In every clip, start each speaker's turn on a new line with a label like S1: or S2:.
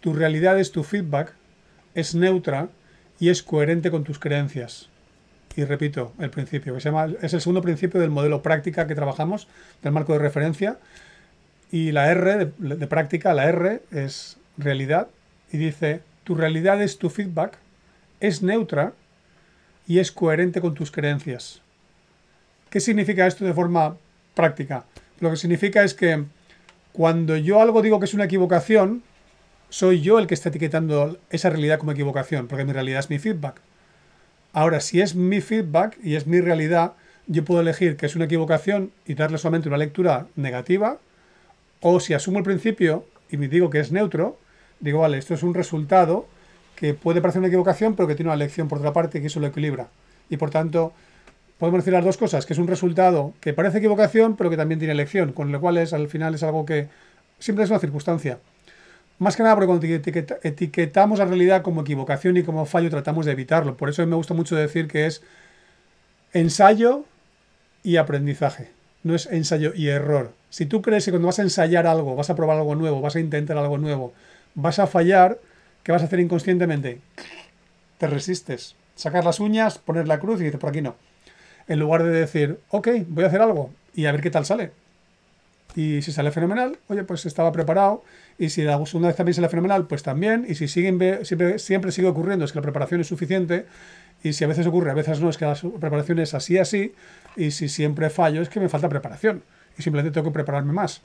S1: Tu realidad es tu feedback, es neutra y es coherente con tus creencias. Y repito, el principio, que es el segundo principio del modelo práctica que trabajamos, del marco de referencia. Y la R de, de práctica, la R es realidad y dice, tu realidad es tu feedback, es neutra y es coherente con tus creencias. ¿Qué significa esto de forma práctica? Lo que significa es que cuando yo algo digo que es una equivocación, soy yo el que está etiquetando esa realidad como equivocación, porque mi realidad es mi feedback. Ahora, si es mi feedback y es mi realidad, yo puedo elegir que es una equivocación y darle solamente una lectura negativa, o si asumo el principio y me digo que es neutro, digo, vale, esto es un resultado que puede parecer una equivocación, pero que tiene una lección por otra parte que eso lo equilibra. Y por tanto, podemos decir las dos cosas, que es un resultado que parece equivocación, pero que también tiene lección, con lo cual es, al final es algo que siempre es una circunstancia. Más que nada porque cuando etiquetamos la realidad como equivocación y como fallo tratamos de evitarlo. Por eso me gusta mucho decir que es ensayo y aprendizaje. No es ensayo y error. Si tú crees que cuando vas a ensayar algo, vas a probar algo nuevo, vas a intentar algo nuevo, vas a fallar, ¿qué vas a hacer inconscientemente? Te resistes. Sacas las uñas, pones la cruz y dices, por aquí no. En lugar de decir, ok, voy a hacer algo y a ver qué tal sale. Y si sale fenomenal, oye, pues estaba preparado. Y si la segunda vez también sale fenomenal, pues también. Y si siempre, siempre sigue ocurriendo, es que la preparación es suficiente. Y si a veces ocurre, a veces no, es que la preparación es así, así. Y si siempre fallo, es que me falta preparación. Y simplemente tengo que prepararme más.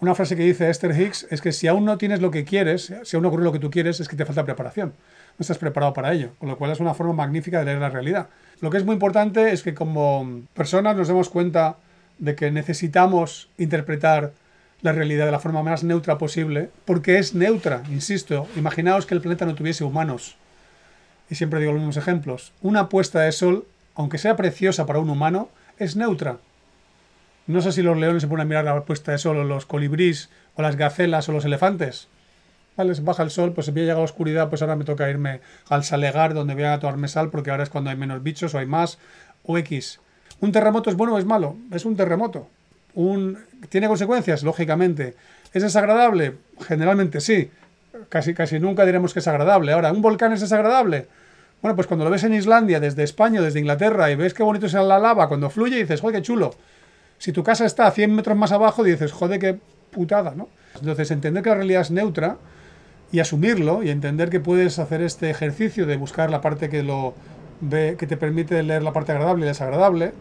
S1: Una frase que dice Esther Hicks es que si aún no tienes lo que quieres, si aún no ocurre lo que tú quieres, es que te falta preparación. No estás preparado para ello. Con lo cual es una forma magnífica de leer la realidad. Lo que es muy importante es que como personas nos demos cuenta de que necesitamos interpretar la realidad de la forma más neutra posible, porque es neutra, insisto. Imaginaos que el planeta no tuviese humanos. Y siempre digo los mismos ejemplos. Una puesta de sol, aunque sea preciosa para un humano, es neutra. No sé si los leones se ponen a mirar la puesta de sol, o los colibrís, o las gacelas, o los elefantes. Vale, se baja el sol, pues si me llega a la oscuridad, pues ahora me toca irme al salegar, donde voy a tomarme sal, porque ahora es cuando hay menos bichos, o hay más, o X. ¿Un terremoto es bueno o es malo? Es un terremoto. Un... ¿Tiene consecuencias? Lógicamente. ¿Es desagradable? Generalmente sí. Casi, casi nunca diremos que es agradable. Ahora, ¿un volcán es desagradable? Bueno, pues cuando lo ves en Islandia, desde España, desde Inglaterra, y ves qué bonito es la lava cuando fluye, dices, joder, qué chulo. Si tu casa está a 100 metros más abajo, dices, joder, qué putada, ¿no? Entonces, entender que la realidad es neutra y asumirlo y entender que puedes hacer este ejercicio de buscar la parte que lo ve, que te permite leer la parte agradable y desagradable,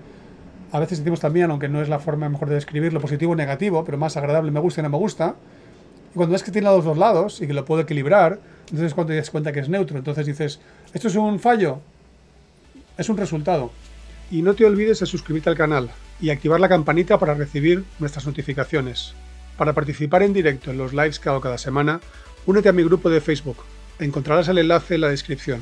S1: a veces decimos también, aunque no es la forma mejor de describir, lo positivo o negativo, pero más agradable, me gusta y no me gusta. Y cuando ves que tiene los dos lados y que lo puedo equilibrar, entonces cuando te das cuenta que es neutro, entonces dices, esto es un fallo, es un resultado. Y no te olvides de suscribirte al canal y activar la campanita para recibir nuestras notificaciones. Para participar en directo en los lives que hago cada semana, únete a mi grupo de Facebook. Encontrarás el enlace en la descripción.